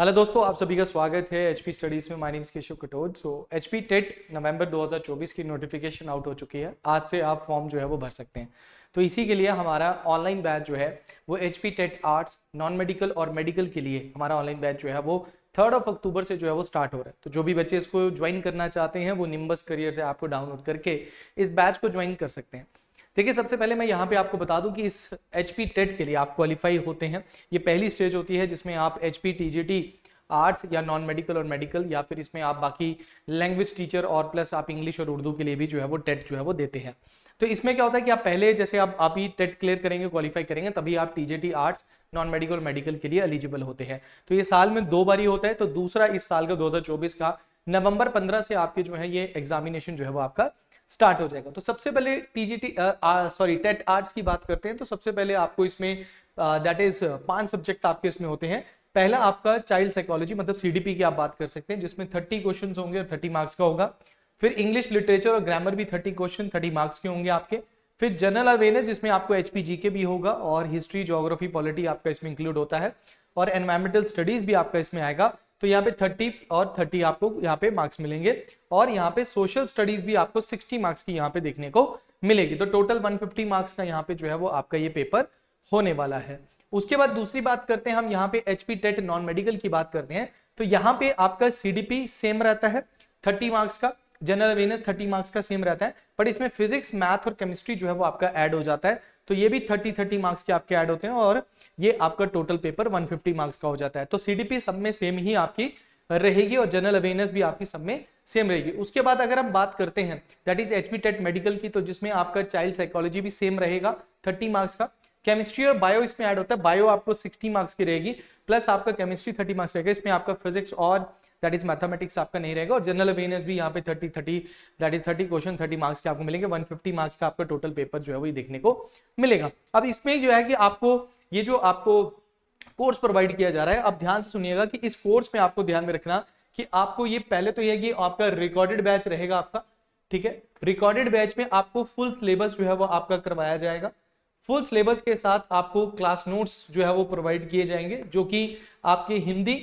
hello दोस्तों आप सभी का स्वागत है एच पी स्टडीज़ में माइनिंग नेम केशव कटोज सो एच पी टेट नवंबर 2024 की नोटिफिकेशन आउट हो चुकी है आज से आप फॉर्म जो है वो भर सकते हैं तो इसी के लिए हमारा ऑनलाइन बैच जो है वो H P TET arts non medical और मेडिकल के लिए हमारा ऑनलाइन बैच जो है वो थर्ड ऑफ अक्टूबर से जो है वो स्टार्ट हो रहा है तो जो भी बच्चे इसको ज्वाइन करना चाहते हैं वो निम्बस करियर से आपको डाउनलोड करके इस बैच को ज्वाइन कर सकते हैं देखिए सबसे पहले मैं यहाँ पे आपको बता दूं कि इस एच पी टेट के लिए आप क्वालिफाई होते हैं ये पहली स्टेज होती है जिसमें आप H P T G T arts या नॉन मेडिकल और मेडिकल या फिर इसमें आप बाकी लैंग्वेज टीचर और प्लस आप इंग्लिश और उर्दू के लिए भी जो है वो टेट e जो है वो देते हैं तो इसमें क्या होता है कि आप पहले जैसे आप आप ही टेट क्लियर e करेंगे क्वालिफाई करेंगे तभी आप T arts non medical medical के लिए एलिजिबल होते हैं तो ये साल में दो बार ही होता है तो दूसरा इस साल का चौबीस का नवंबर पंद्रह से आपके जो है ये एग्जामिनेशन जो है वो आपका स्टार्ट हो जाएगा तो सबसे पहले टीजीटी सॉरी टेट आर्ट्स की बात करते हैं तो सबसे पहले आपको इसमें दैट इज पांच सब्जेक्ट आपके इसमें होते हैं पहला आपका चाइल्ड साइकोलॉजी मतलब सीडीपी की आप बात कर सकते हैं जिसमें थर्टी क्वेश्चन होंगे और थर्टी मार्क्स का होगा फिर इंग्लिश लिटरेचर और ग्रामर भी थर्टी क्वेश्चन थर्टी मार्क्स के होंगे आपके फिर जनरल अवेयरनेस जिसमें आपको जी के भी होगा और हिस्ट्री जोग्राफी पॉलिटी आपका इसमें इंक्लूड होता है और एनवायरमेंटल स्टडीज भी आपका इसमें आएगा तो यहाँ पे 30 और 30 आपको यहाँ पे मार्क्स मिलेंगे और यहाँ पे सोशल स्टडीज भी आपको 60 मार्क्स की यहाँ पे देखने को मिलेगी तो टोटल 150 मार्क्स का यहाँ पे जो है वो आपका ये पेपर होने वाला है उसके बाद दूसरी बात करते हैं हम यहाँ पे एचपी टेट नॉन मेडिकल की बात करते हैं तो यहाँ पे आपका सी सेम रहता है थर्टी मार्क्स का जनरल अवेयरनेस थर्टी मार्क्स का सेम रहता है बट इसमें फिजिक्स मैथ और केमिस्ट्री जो है वो आपका एड हो जाता है तो ये भी थर्टी थर्टी मार्क्स के आपके ऐड होते हैं और ये आपका total paper one fifty marks का हो जाता है तो सीडीपी सब में सेम ही आपकी रहेगी और जनरल अवेयरनेस भी आपकी सब में सेम रहेगी उसके बाद अगर हम बात करते हैं that is H TET medical की तो जिसमें आपका चाइल्ड साइकोलॉजी भी सेम रहेगा थर्टी मार्क्स का केमिस्ट्री और बायो इसमें ऐड होता है बायो आपको सिक्सटी मार्क्स की रहेगी प्लस आपका केमिस्ट्री थर्टी मार्क्स रहेगा इसमें आपका फिजिक्स और दैट इज मैथमेटिक्स आपका नहीं रहेगा और जनरल अवेयरनेस भी यहाँ पे thirty thirty that is thirty question thirty marks के आपको मिलेंगे वन फिफ्टी मार्क्स का आपका टोटल पेपर जो है वो देखने को मिलेगा अब इसमें जो है कि आपको ये जो आपको कोर्स प्रोवाइड किया जा रहा है अब ध्यान से सुनिएगा कि इस कोर्स में आपको ध्यान में रखना कि आपको ये पहले तो यह कि आपका रिकॉर्डेड बैच रहेगा आपका ठीक है रिकॉर्डेड बैच में आपको फुल सिलेबस जो है वो आपका करवाया जाएगा फुल सिलेबस के साथ आपको क्लास नोट्स जो है वो प्रोवाइड किए जाएंगे जो कि आपके हिंदी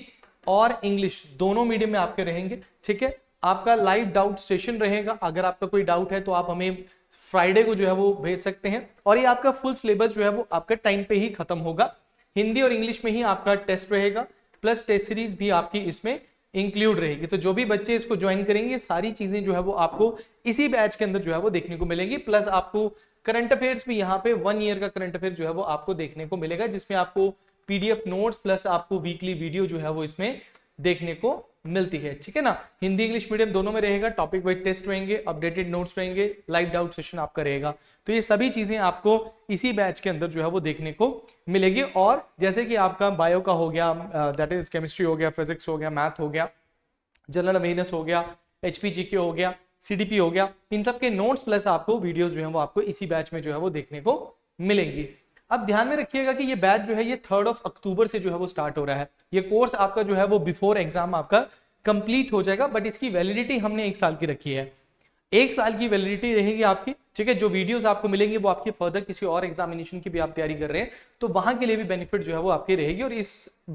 और इंग्लिश दोनों मीडियम में आपके रहेंगे ठीक है आपका लाइव डाउट सेशन रहेगा अगर आपका कोई डाउट है तो आप हमें फ्राइडे को जो है वो भेज सकते हैं और ये आपका फुल सिलेबस जो है वो आपका टाइम पे ही खत्म होगा हिंदी और इंग्लिश में ही आपका टेस्ट रहेगा प्लस टेस्ट सीरीज भी आपकी इसमें इंक्लूड रहेगी तो जो भी बच्चे इसको ज्वाइन करेंगे सारी चीजें जो है वो आपको इसी बैच के अंदर जो है वो देखने को मिलेगी प्लस आपको करंट अफेयर्स भी यहाँ पे वन ईयर का करंट अफेयर जो है वो आपको देखने को मिलेगा जिसमें आपको पीडीएफ नोट्स प्लस आपको वीकली वीडियो जो है वो इसमें देखने को मिलती है ठीक है ना हिंदी इंग्लिश मीडियम दोनों में रहेगा टॉपिक वाइज टेस्ट रहेंगे अपडेटेड नोट्स रहेंगे लाइव डाउट सेशन आपका रहेगा तो ये सभी चीजें आपको इसी बैच के अंदर जो है वो देखने को मिलेगी और जैसे कि आपका बायो का हो गया दैट इज केमिस्ट्री हो गया फिजिक्स हो गया मैथ हो गया जनरल अवेयरनेस हो गया एच के हो गया सी हो गया इन सब के नोट्स प्लस आपको वीडियोज जो है वो आपको इसी बैच में जो है वो देखने को मिलेंगी अब ध्यान में रखिएगा कि ये बैच जो है ये थर्ड ऑफ अक्टूबर से जो है वो स्टार्ट हो रहा है ये कोर्स आपका जो है वो बिफोर एग्जाम आपका कंप्लीट हो जाएगा बट इसकी वैलिडिटी हमने एक साल की रखी है एक साल की वैलिडिटी रहेगी आपकी ठीक है जो वीडियोस आपको मिलेंगे वो आपकी फर्दर किसी और एग्जामिनेशन की भी आप तैयारी कर रहे हैं तो वहां के लिए भी बेनिफिट जो है वो आपकी रहेगी और इस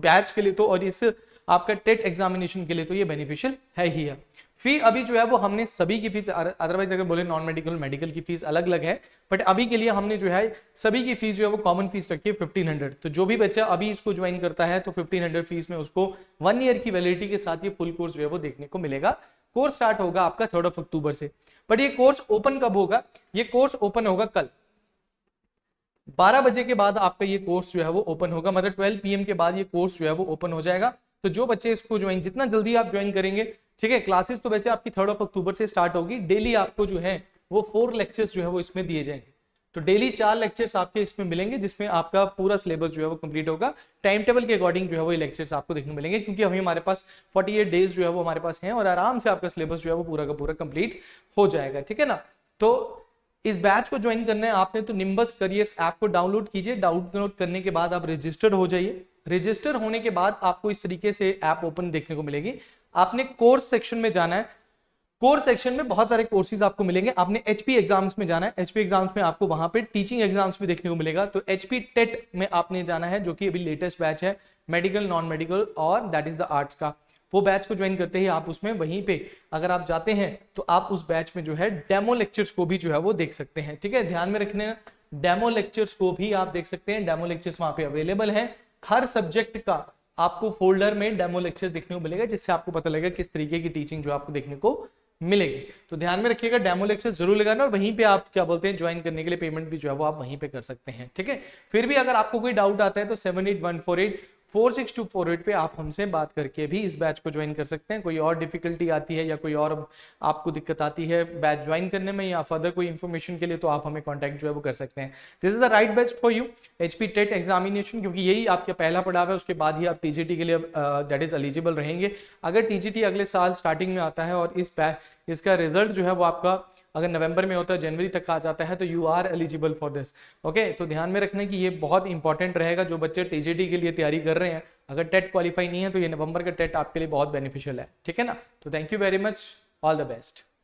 बैच के लिए तो और इस आपका टेट एग्जामिनेशन के लिए तो ये बेनिफिशियल है ही है फी अभी जो है वो हमने सभी की फीस अदरवाइज अगर बोले नॉन मेडिकल मेडिकल की फीस अलग अलग है बट अभी के लिए हमने जो है सभी की फीस जो है वो कॉमन फीस रखी है फिफ्टीन हंड्रेड तो जो भी बच्चा अभी इसको ज्वाइन करता है तो फिफ्टीन हंड्रेड फीस में उसको वन ईयर की वैलिडिटी के साथ ये फुल कोर्स जो है वो देखने को मिलेगा कोर्स स्टार्ट होगा आपका थर्ड ऑफ अक्टूबर से बट ये कोर्स ओपन कब होगा ये कोर्स ओपन होगा कल 12 बजे के बाद आपका ये कोर्स जो है वो ओपन होगा मतलब 12 पीएम के बाद ये कोर्स जो है वो ओपन हो जाएगा तो जो बच्चे इसको ज्वाइन जितना जल्दी आप ज्वाइन करेंगे ठीक है क्लासेस तो वैसे आपकी थर्ड ऑफ अक्टूबर से स्टार्ट होगी डेली आपको जो है वो फोर लेक्चर्स जो है वो इसमें दिए जाएंगे तो डेली चार लेक्चर्स आपके इसमें मिलेंगे जिसमें आपका पूरा सिलेबस जो है वो कंप्लीट होगा टाइम टेबल के अकॉर्डिंग जो है वो लेक्चर्स आपको देखने मिलेंगे क्योंकि अभी हमारे पास 48 डेज जो है वो हमारे पास हैं और आराम से आपका सिलेबस जो है वो पूरा का पूरा कंप्लीट हो जाएगा ठीक है ना तो इस बैच को ज्वाइन करना है आपने तो निम्बस करियर्स ऐप को डाउनलोड कीजिए डाउनलोड करने के बाद आप रजिस्टर्ड हो जाइए रजिस्टर होने के बाद आपको इस तरीके से ऐप ओपन देखने को मिलेगी आपने कोर्स सेक्शन में जाना है कोर सेक्शन में बहुत सारे कोर्सेज आपको मिलेंगे आपने एचपी एग्जाम्स में जाना है एचपी एग्जाम्स में आपको वहां पे टीचिंग एग्जाम्स भी देखने को मिलेगा तो एचपी टेट e में आपने जाना है जो कि अभी लेटेस्ट बैच है मेडिकल नॉन मेडिकल और दैट इज द आर्ट्स का वो बैच को ज्वाइन करते ही आप उसमें वहीं पे अगर आप जाते हैं तो आप उस बैच में जो है डेमो लेक्चर्स को भी जो है वो देख सकते हैं ठीक है ध्यान में रखने डेमो लेक्चर्स को भी आप देख सकते हैं डेमो लेक्चर्स वहां पे अवेलेबल है हर सब्जेक्ट का आपको फोल्डर में डेमो लेक्चर देखने को मिलेगा जिससे आपको पता लगेगा किस तरीके की टीचिंग जो आपको देखने को मिलेगी तो ध्यान में रखिएगा डेमो लेक्चर जरूर लगाना और वहीं पे आप क्या बोलते हैं ज्वाइन करने के लिए पेमेंट भी जो है वो आप वहीं पे कर सकते हैं ठीक है फिर भी अगर आपको कोई डाउट आता है तो seven eight one four eight four six two four eight आप हमसे बात करके भी इस बैच को ज्वाइन कर सकते हैं कोई और डिफिकल्टी आती है या कोई और आपको दिक्कत आती है बैच ज्वाइन करने में या फर्दर कोई इन्फॉर्मेशन के लिए तो आप हमें कॉन्टैक्ट जो है वो कर सकते हैं this is the right batch for you H P TET examination क्योंकि यही आपका पहला पड़ाव है उसके बाद ही आप टी के लिए दैट इज एलिजिबल रहेंगे अगर टी अगले साल स्टार्टिंग में आता है और इस इसका रिजल्ट जो है वो आपका अगर नवंबर में होता है जनवरी तक आ जाता है तो you are eligible for this okay तो ध्यान में रखना कि ये बहुत इंपॉर्टेंट रहेगा जो बच्चे टीजीटी के लिए तैयारी कर रहे हैं अगर टेट क्वालिफाई नहीं है तो ये नवंबर का टेट आपके लिए बहुत बेनिफिशियल है ठीक है ना तो thank you very much all the best